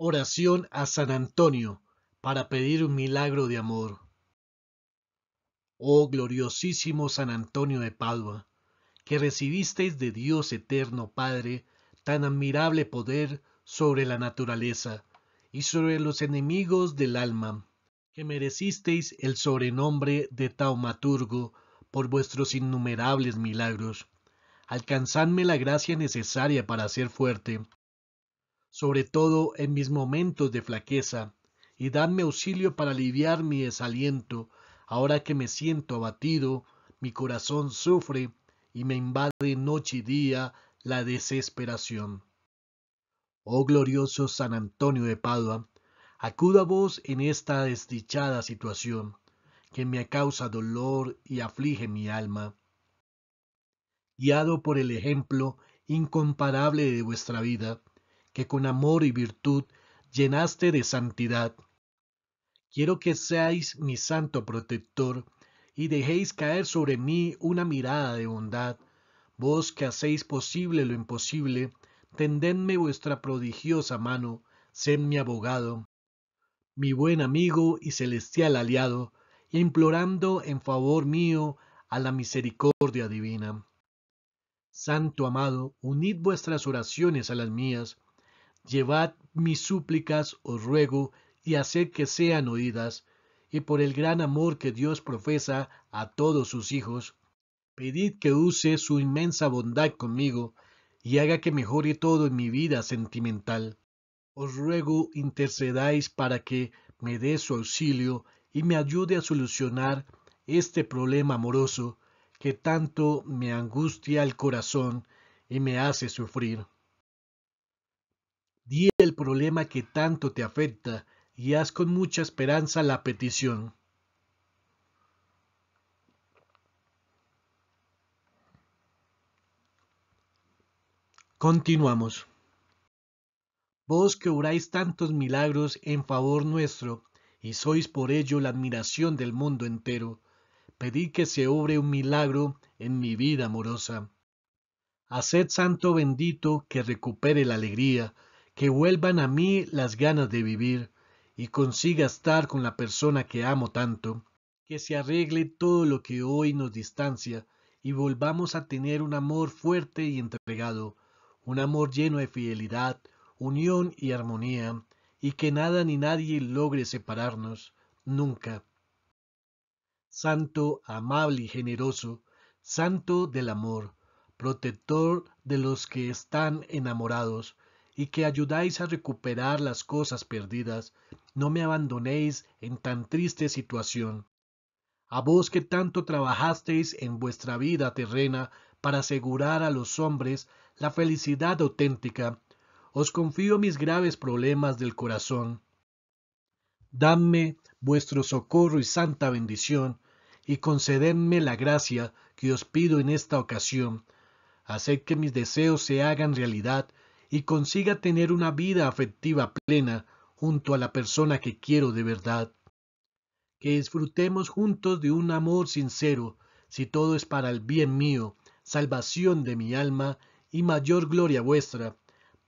Oración a San Antonio para pedir un milagro de amor. Oh gloriosísimo San Antonio de Padua, que recibisteis de Dios eterno Padre tan admirable poder sobre la naturaleza y sobre los enemigos del alma, que merecisteis el sobrenombre de taumaturgo por vuestros innumerables milagros. Alcanzadme la gracia necesaria para ser fuerte sobre todo en mis momentos de flaqueza, y dadme auxilio para aliviar mi desaliento, ahora que me siento abatido, mi corazón sufre y me invade noche y día la desesperación. Oh glorioso San Antonio de Padua, acudo a vos en esta desdichada situación, que me causa dolor y aflige mi alma. Guiado por el ejemplo incomparable de vuestra vida, que con amor y virtud llenaste de santidad. Quiero que seáis mi santo protector y dejéis caer sobre mí una mirada de bondad. Vos que hacéis posible lo imposible, tendedme vuestra prodigiosa mano, sed mi abogado, mi buen amigo y celestial aliado, implorando en favor mío a la misericordia divina. Santo amado, unid vuestras oraciones a las mías, Llevad mis súplicas, os ruego, y haced que sean oídas, y por el gran amor que Dios profesa a todos sus hijos, pedid que use su inmensa bondad conmigo, y haga que mejore todo en mi vida sentimental. Os ruego intercedáis para que me dé su auxilio y me ayude a solucionar este problema amoroso que tanto me angustia el corazón y me hace sufrir. Di el problema que tanto te afecta y haz con mucha esperanza la petición. Continuamos. Vos que obráis tantos milagros en favor nuestro, y sois por ello la admiración del mundo entero, pedí que se obre un milagro en mi vida amorosa. Haced santo bendito que recupere la alegría, que vuelvan a mí las ganas de vivir y consiga estar con la persona que amo tanto, que se arregle todo lo que hoy nos distancia y volvamos a tener un amor fuerte y entregado, un amor lleno de fidelidad, unión y armonía, y que nada ni nadie logre separarnos, nunca. Santo, amable y generoso, Santo del amor, protector de los que están enamorados, y que ayudáis a recuperar las cosas perdidas, no me abandonéis en tan triste situación. A vos que tanto trabajasteis en vuestra vida terrena para asegurar a los hombres la felicidad auténtica, os confío mis graves problemas del corazón. Dadme vuestro socorro y santa bendición, y concededme la gracia que os pido en esta ocasión. Haced que mis deseos se hagan realidad y consiga tener una vida afectiva plena junto a la persona que quiero de verdad. Que disfrutemos juntos de un amor sincero, si todo es para el bien mío, salvación de mi alma y mayor gloria vuestra,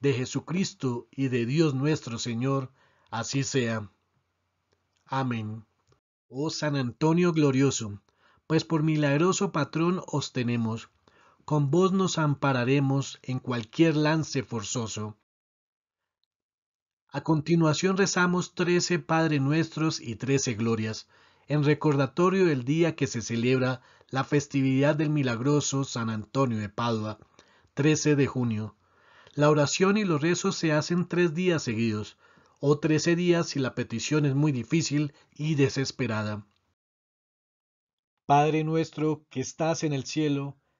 de Jesucristo y de Dios nuestro Señor, así sea. Amén. Oh San Antonio glorioso, pues por milagroso patrón os tenemos con vos nos ampararemos en cualquier lance forzoso. A continuación rezamos trece Padre Nuestros y trece Glorias, en recordatorio del día que se celebra la festividad del milagroso San Antonio de Padua, 13 de junio. La oración y los rezos se hacen tres días seguidos, o trece días si la petición es muy difícil y desesperada. Padre nuestro que estás en el cielo,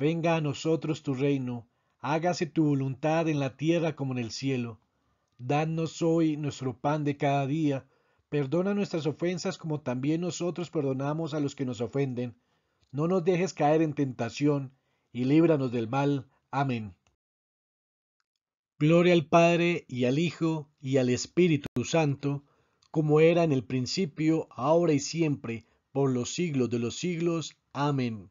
Venga a nosotros tu reino, hágase tu voluntad en la tierra como en el cielo. Danos hoy nuestro pan de cada día, perdona nuestras ofensas como también nosotros perdonamos a los que nos ofenden. No nos dejes caer en tentación, y líbranos del mal. Amén. Gloria al Padre y al Hijo y al Espíritu Santo, como era en el principio, ahora y siempre, por los siglos de los siglos. Amén.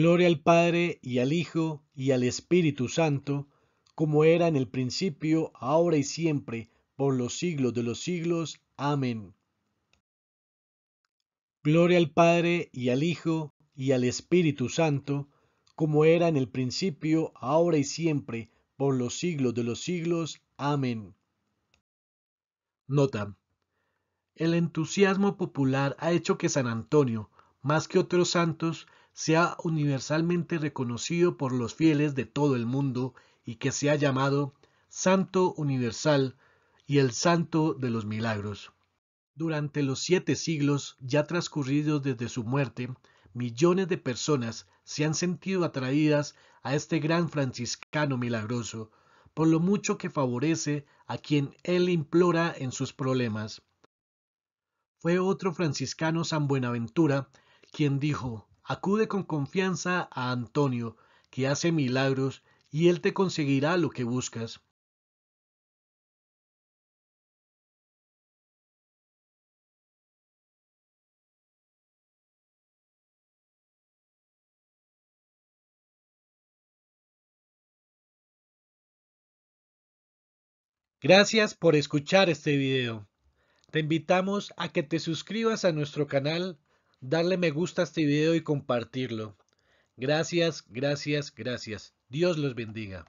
Gloria al Padre y al Hijo y al Espíritu Santo, como era en el principio, ahora y siempre, por los siglos de los siglos. Amén. Gloria al Padre y al Hijo y al Espíritu Santo, como era en el principio, ahora y siempre, por los siglos de los siglos. Amén. Nota. El entusiasmo popular ha hecho que San Antonio, más que otros santos, sea universalmente reconocido por los fieles de todo el mundo y que se ha llamado Santo Universal y el Santo de los Milagros. Durante los siete siglos ya transcurridos desde su muerte, millones de personas se han sentido atraídas a este gran franciscano milagroso, por lo mucho que favorece a quien él implora en sus problemas. Fue otro franciscano San Buenaventura quien dijo, Acude con confianza a Antonio, que hace milagros, y él te conseguirá lo que buscas. Gracias por escuchar este video. Te invitamos a que te suscribas a nuestro canal darle me gusta a este video y compartirlo. Gracias, gracias, gracias. Dios los bendiga.